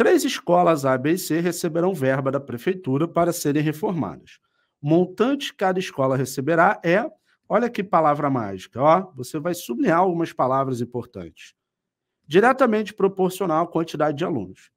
Três escolas A, B e C receberão verba da prefeitura para serem reformadas. Montante que cada escola receberá é, olha que palavra mágica, ó, você vai sublinhar algumas palavras importantes. Diretamente proporcional à quantidade de alunos.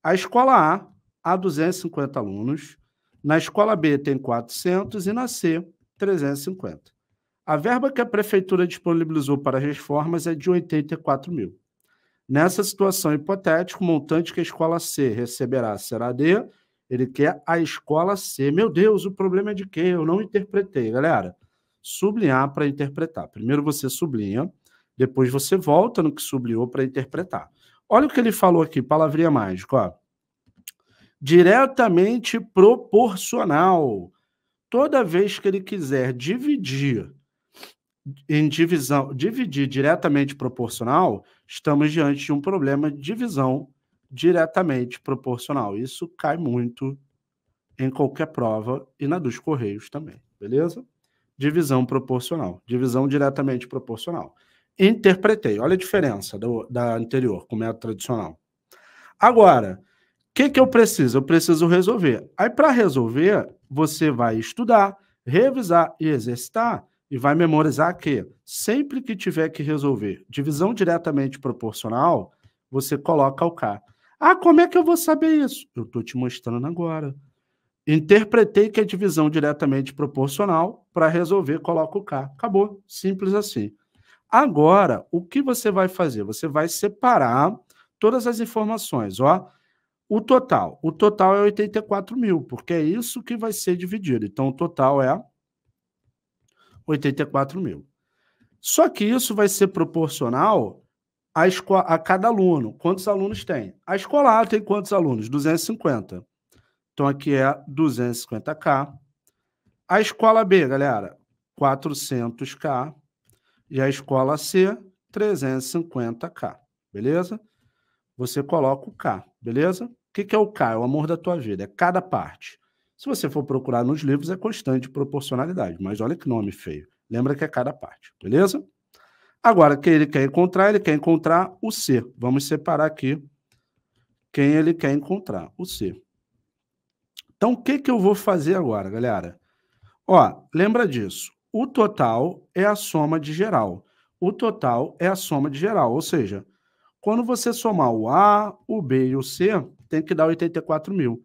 A escola A há 250 alunos, na escola B tem 400 e na C 350. A verba que a prefeitura disponibilizou para as reformas é de 84 mil. Nessa situação hipotética, o montante que a escola C receberá será D, ele quer a escola C. Meu Deus, o problema é de quem? Eu não interpretei, galera. Sublinhar para interpretar. Primeiro você sublinha, depois você volta no que sublinhou para interpretar. Olha o que ele falou aqui, palavrinha mágica, ó. Diretamente proporcional. Toda vez que ele quiser dividir em divisão, dividir diretamente proporcional, estamos diante de um problema de divisão diretamente proporcional. Isso cai muito em qualquer prova e na dos Correios também, beleza? Divisão proporcional, divisão diretamente proporcional. Interpretei, olha a diferença do, da anterior com o método tradicional. Agora, o que, que eu preciso? Eu preciso resolver. Aí, para resolver, você vai estudar, revisar e exercitar e vai memorizar que sempre que tiver que resolver divisão diretamente proporcional, você coloca o K. Ah, como é que eu vou saber isso? Eu estou te mostrando agora. Interpretei que é divisão diretamente proporcional, para resolver, coloca o K. Acabou, simples assim. Agora, o que você vai fazer? Você vai separar todas as informações, ó. O total. O total é 84 mil, porque é isso que vai ser dividido. Então, o total é 84 mil. Só que isso vai ser proporcional a, a cada aluno. Quantos alunos tem? A escola A tem quantos alunos? 250. Então aqui é 250K. A escola B, galera, 400K. E a escola C, 350K. Beleza? Você coloca o K, beleza? O que, que é o K? É o amor da tua vida, é cada parte. Se você for procurar nos livros, é constante proporcionalidade, mas olha que nome feio. Lembra que é cada parte, beleza? Agora, quem ele quer encontrar, ele quer encontrar o C. Vamos separar aqui quem ele quer encontrar, o C. Então, o que, que eu vou fazer agora, galera? Ó, lembra disso. O total é a soma de geral. O total é a soma de geral, ou seja, quando você somar o A, o B e o C, tem que dar 84 mil.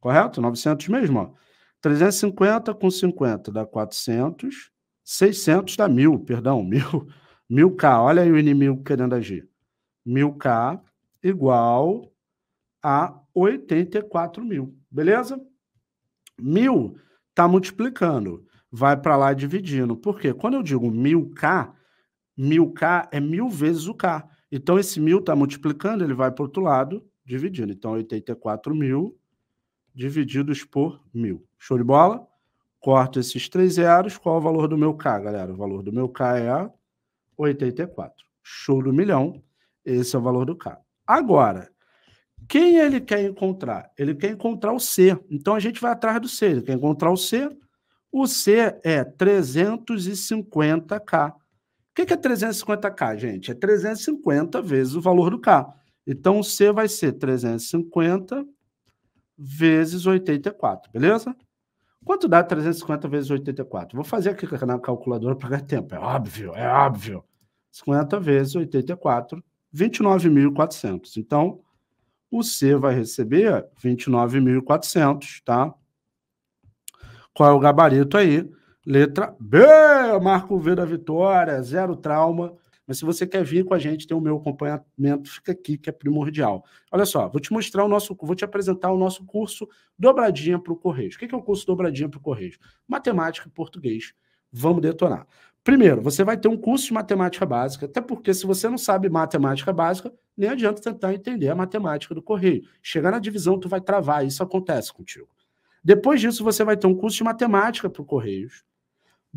Correto? 900 mesmo, ó. 350 com 50 dá 400. 600 dá 1.000, perdão, 1.000. 1.000K, olha aí o inimigo querendo agir. 1.000K igual a 84 mil, beleza? 1.000 está multiplicando, vai para lá dividindo. por quê? quando eu digo 1.000K, 1.000K é 1.000 vezes o K. Então, esse 1.000 está multiplicando, ele vai para o outro lado, dividindo. Então, 84 mil divididos por mil. Show de bola? Corto esses três zeros. Qual é o valor do meu K, galera? O valor do meu K é 84. Show do milhão. Esse é o valor do K. Agora, quem ele quer encontrar? Ele quer encontrar o C. Então a gente vai atrás do C. Ele quer encontrar o C. O C é 350K. O que é 350K, gente? É 350 vezes o valor do K. Então o C vai ser 350 vezes 84, beleza? Quanto dá 350 vezes 84? Vou fazer aqui na calculadora para ganhar tempo. É óbvio, é óbvio. 50 vezes 84, 29.400. Então, o C vai receber 29.400, tá? Qual é o gabarito aí? Letra B, marco V da vitória, zero trauma. Mas se você quer vir com a gente, tem o meu acompanhamento, fica aqui, que é primordial. Olha só, vou te mostrar o nosso, vou te apresentar o nosso curso Dobradinha para o Correio. O que é o curso Dobradinha para o Correio? Matemática e português. Vamos detonar. Primeiro, você vai ter um curso de matemática básica, até porque se você não sabe matemática básica, nem adianta tentar entender a matemática do correio. Chegar na divisão, tu vai travar, isso acontece contigo. Depois disso, você vai ter um curso de matemática para o Correios.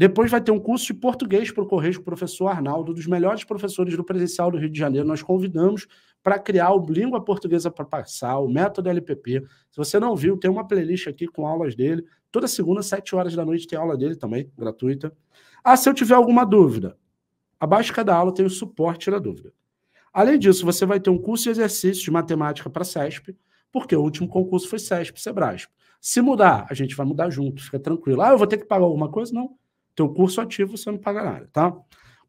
Depois vai ter um curso de português para o Correio com o professor Arnaldo, dos melhores professores do presencial do Rio de Janeiro. Nós convidamos para criar o Língua Portuguesa para Passar, o método LPP. Se você não viu, tem uma playlist aqui com aulas dele. Toda segunda, às 7 horas da noite, tem aula dele também, gratuita. Ah, se eu tiver alguma dúvida, abaixo de cada aula tem o suporte da dúvida. Além disso, você vai ter um curso de exercícios de matemática para SESP, porque o último concurso foi SESP, Sebrasp. Se mudar, a gente vai mudar junto, fica tranquilo. Ah, eu vou ter que pagar alguma coisa? Não teu curso ativo você não paga nada, tá?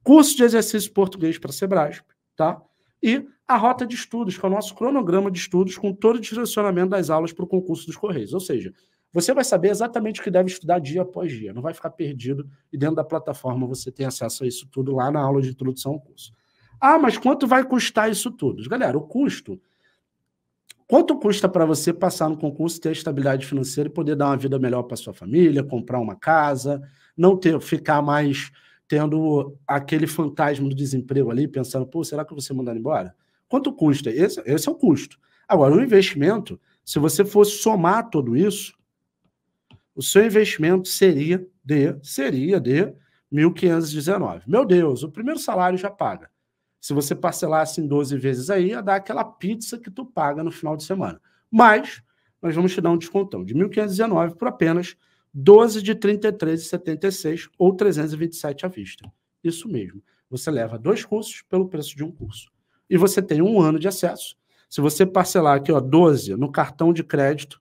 Curso de exercício português para Sebrasp, tá? E a rota de estudos, que é o nosso cronograma de estudos com todo o direcionamento das aulas para o concurso dos Correios. Ou seja, você vai saber exatamente o que deve estudar dia após dia, não vai ficar perdido e dentro da plataforma você tem acesso a isso tudo lá na aula de introdução ao curso. Ah, mas quanto vai custar isso tudo? Galera, o custo. Quanto custa para você passar no concurso, ter estabilidade financeira e poder dar uma vida melhor para sua família, comprar uma casa, não ter, ficar mais tendo aquele fantasma do desemprego ali, pensando, pô, será que eu vou ser mandado embora? Quanto custa? Esse, esse é o custo. Agora, o investimento, se você fosse somar tudo isso, o seu investimento seria de, seria de 1.519. Meu Deus, o primeiro salário já paga. Se você parcelasse em 12 vezes aí, ia dar aquela pizza que tu paga no final de semana. Mas nós vamos te dar um descontão de 1.519 por apenas 12 de 33,76 ou 327 à vista. Isso mesmo. Você leva dois cursos pelo preço de um curso. E você tem um ano de acesso. Se você parcelar aqui, ó, 12 no cartão de crédito,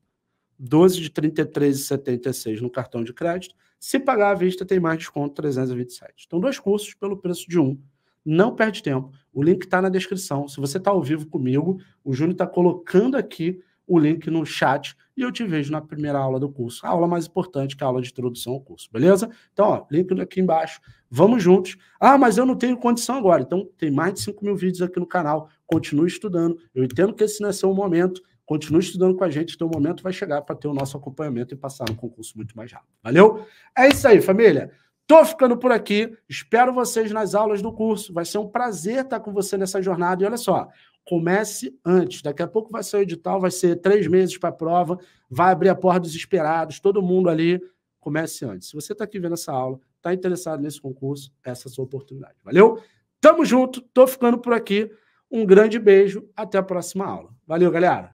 12 de 33,76 no cartão de crédito, se pagar à vista tem mais desconto 327. Então, dois cursos pelo preço de um. Não perde tempo. O link está na descrição. Se você está ao vivo comigo, o Júnior está colocando aqui o link no chat e eu te vejo na primeira aula do curso, a aula mais importante que é a aula de introdução ao curso, beleza? Então, ó, link aqui embaixo, vamos juntos. Ah, mas eu não tenho condição agora, então tem mais de 5 mil vídeos aqui no canal, continue estudando, eu entendo que esse não é seu momento, continue estudando com a gente, teu momento vai chegar para ter o nosso acompanhamento e passar no concurso muito mais rápido, valeu? É isso aí, família! Tô ficando por aqui. Espero vocês nas aulas do curso. Vai ser um prazer estar com você nessa jornada. E olha só, comece antes. Daqui a pouco vai ser o edital, vai ser três meses para a prova, vai abrir a porta dos esperados, todo mundo ali, comece antes. Se você está aqui vendo essa aula, está interessado nesse concurso, essa é a sua oportunidade. Valeu? Tamo junto, tô ficando por aqui. Um grande beijo, até a próxima aula. Valeu, galera!